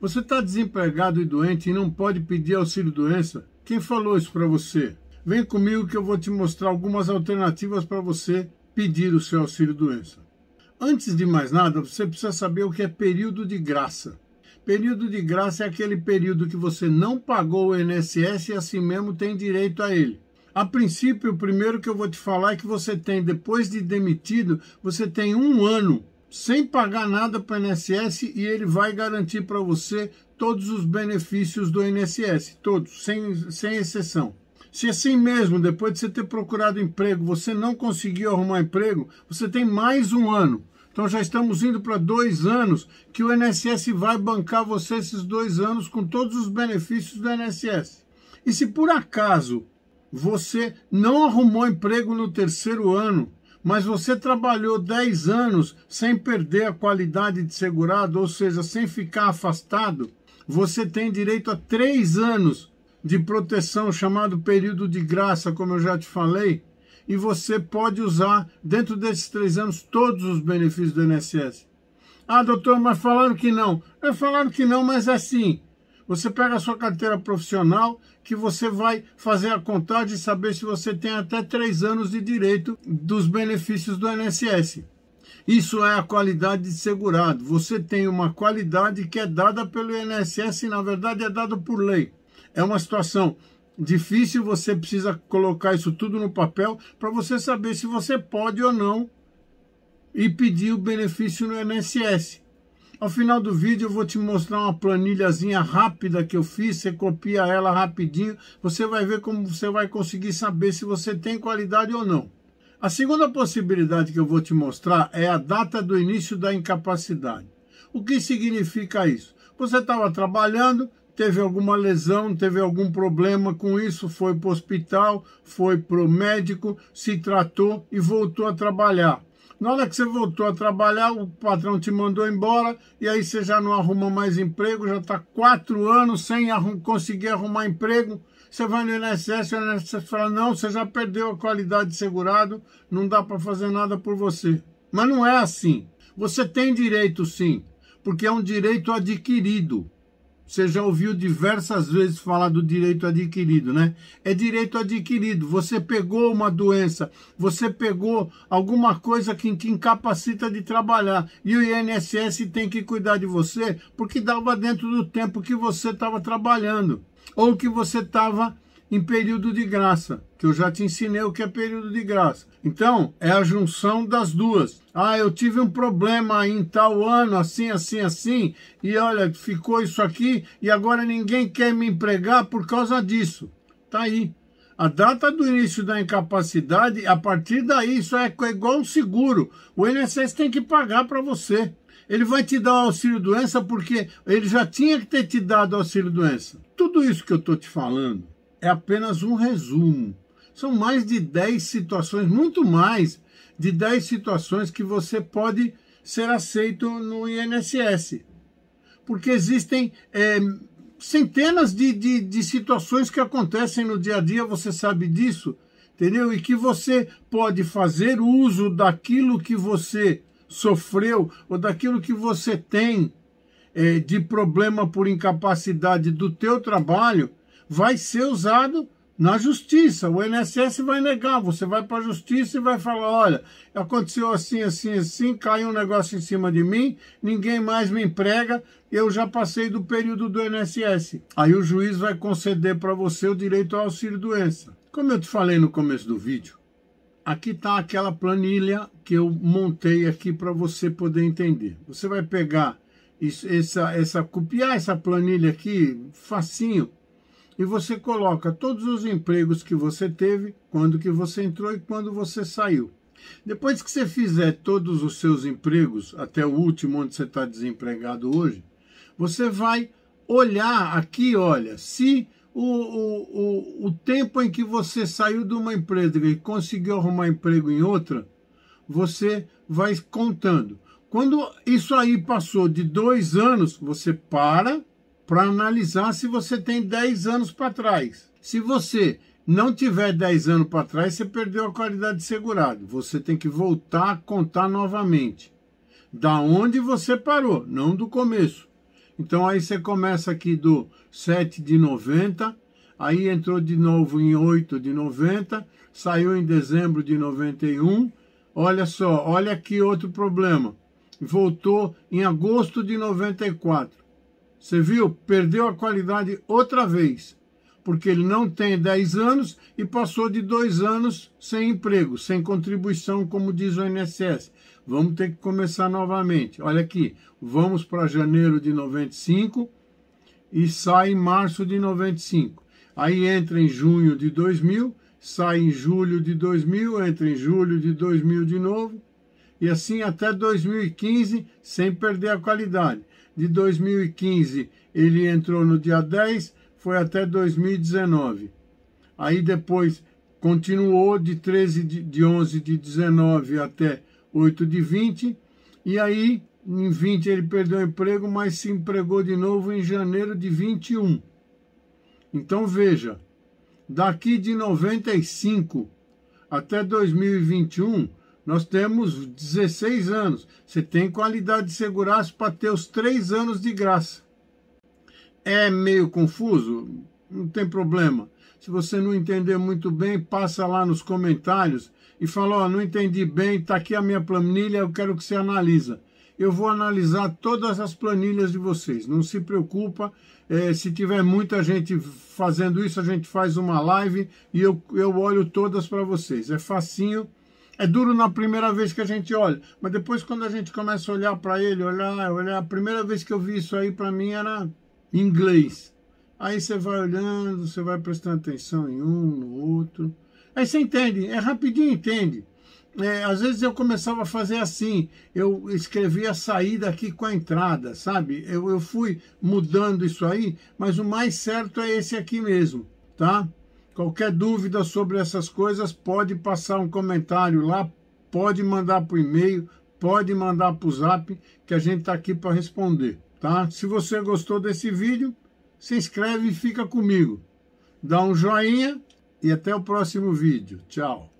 Você está desempregado e doente e não pode pedir auxílio-doença? Quem falou isso para você? Vem comigo que eu vou te mostrar algumas alternativas para você pedir o seu auxílio-doença. Antes de mais nada, você precisa saber o que é período de graça. Período de graça é aquele período que você não pagou o INSS e assim mesmo tem direito a ele. A princípio, o primeiro que eu vou te falar é que você tem, depois de demitido, você tem um ano sem pagar nada para o INSS e ele vai garantir para você todos os benefícios do INSS, todos, sem, sem exceção. Se assim mesmo, depois de você ter procurado emprego, você não conseguiu arrumar emprego, você tem mais um ano. Então já estamos indo para dois anos que o INSS vai bancar você esses dois anos com todos os benefícios do INSS. E se por acaso você não arrumou emprego no terceiro ano, mas você trabalhou 10 anos sem perder a qualidade de segurado, ou seja, sem ficar afastado, você tem direito a 3 anos de proteção, chamado período de graça, como eu já te falei, e você pode usar, dentro desses 3 anos, todos os benefícios do INSS. Ah, doutor, mas falaram que não. Eu é, falaram que não, mas assim, você pega a sua carteira profissional, que você vai fazer a contagem e saber se você tem até três anos de direito dos benefícios do INSS. Isso é a qualidade de segurado. Você tem uma qualidade que é dada pelo INSS e, na verdade, é dada por lei. É uma situação difícil, você precisa colocar isso tudo no papel para você saber se você pode ou não e pedir o benefício no INSS. Ao final do vídeo eu vou te mostrar uma planilhazinha rápida que eu fiz, você copia ela rapidinho, você vai ver como você vai conseguir saber se você tem qualidade ou não. A segunda possibilidade que eu vou te mostrar é a data do início da incapacidade. O que significa isso? Você estava trabalhando, teve alguma lesão, teve algum problema com isso, foi para o hospital, foi para o médico, se tratou e voltou a trabalhar. Na hora que você voltou a trabalhar, o patrão te mandou embora e aí você já não arrumou mais emprego, já está quatro anos sem arrum, conseguir arrumar emprego. Você vai no INSS e o INSS fala, não, você já perdeu a qualidade de segurado, não dá para fazer nada por você. Mas não é assim. Você tem direito sim, porque é um direito adquirido. Você já ouviu diversas vezes falar do direito adquirido, né? É direito adquirido. Você pegou uma doença, você pegou alguma coisa que te incapacita de trabalhar e o INSS tem que cuidar de você porque dava dentro do tempo que você estava trabalhando ou que você estava em período de graça, que eu já te ensinei o que é período de graça. Então, é a junção das duas. Ah, eu tive um problema em tal ano, assim, assim, assim, e olha, ficou isso aqui, e agora ninguém quer me empregar por causa disso. Tá aí. A data do início da incapacidade, a partir daí, isso é igual um seguro. O INSS tem que pagar para você. Ele vai te dar o auxílio-doença porque ele já tinha que ter te dado auxílio-doença. Tudo isso que eu estou te falando é apenas um resumo. São mais de 10 situações, muito mais de 10 situações que você pode ser aceito no INSS. Porque existem é, centenas de, de, de situações que acontecem no dia a dia, você sabe disso, entendeu? E que você pode fazer uso daquilo que você sofreu ou daquilo que você tem é, de problema por incapacidade do teu trabalho vai ser usado na justiça. O INSS vai negar, você vai para a justiça e vai falar: olha, aconteceu assim, assim, assim, caiu um negócio em cima de mim, ninguém mais me emprega, eu já passei do período do INSS. Aí o juiz vai conceder para você o direito ao auxílio doença. Como eu te falei no começo do vídeo, aqui está aquela planilha que eu montei aqui para você poder entender. Você vai pegar isso, essa, essa copiar essa planilha aqui facinho e você coloca todos os empregos que você teve, quando que você entrou e quando você saiu. Depois que você fizer todos os seus empregos, até o último onde você está desempregado hoje, você vai olhar aqui, olha, se o, o, o, o tempo em que você saiu de uma empresa e conseguiu arrumar emprego em outra, você vai contando. Quando isso aí passou de dois anos, você para para analisar se você tem 10 anos para trás. Se você não tiver 10 anos para trás, você perdeu a qualidade de segurado. Você tem que voltar a contar novamente. Da onde você parou, não do começo. Então aí você começa aqui do 7 de 90, aí entrou de novo em 8 de 90, saiu em dezembro de 91. Olha só, olha aqui outro problema. Voltou em agosto de 94. Você viu? Perdeu a qualidade outra vez, porque ele não tem 10 anos e passou de dois anos sem emprego, sem contribuição, como diz o INSS. Vamos ter que começar novamente. Olha aqui, vamos para janeiro de 95 e sai em março de 95. Aí entra em junho de 2000, sai em julho de 2000, entra em julho de 2000 de novo, e assim até 2015, sem perder a qualidade de 2015 ele entrou no dia 10, foi até 2019. Aí depois continuou de 13 de, de 11 de 19 até 8 de 20, e aí em 20 ele perdeu o emprego, mas se empregou de novo em janeiro de 21. Então veja, daqui de 95 até 2021 nós temos 16 anos. Você tem qualidade de segurança para ter os três anos de graça. É meio confuso? Não tem problema. Se você não entender muito bem, passa lá nos comentários e fala, ó, oh, não entendi bem, está aqui a minha planilha, eu quero que você analisa. Eu vou analisar todas as planilhas de vocês, não se preocupa. Eh, se tiver muita gente fazendo isso, a gente faz uma live e eu, eu olho todas para vocês. É facinho é duro na primeira vez que a gente olha, mas depois quando a gente começa a olhar para ele, olhar, olhar, a primeira vez que eu vi isso aí para mim era inglês. Aí você vai olhando, você vai prestando atenção em um, no outro. Aí você entende, é rapidinho, entende. É, às vezes eu começava a fazer assim, eu escrevia a saída aqui com a entrada, sabe? Eu, eu fui mudando isso aí, mas o mais certo é esse aqui mesmo, tá? Qualquer dúvida sobre essas coisas, pode passar um comentário lá, pode mandar por e-mail, pode mandar para o zap, que a gente está aqui para responder, tá? Se você gostou desse vídeo, se inscreve e fica comigo. Dá um joinha e até o próximo vídeo. Tchau!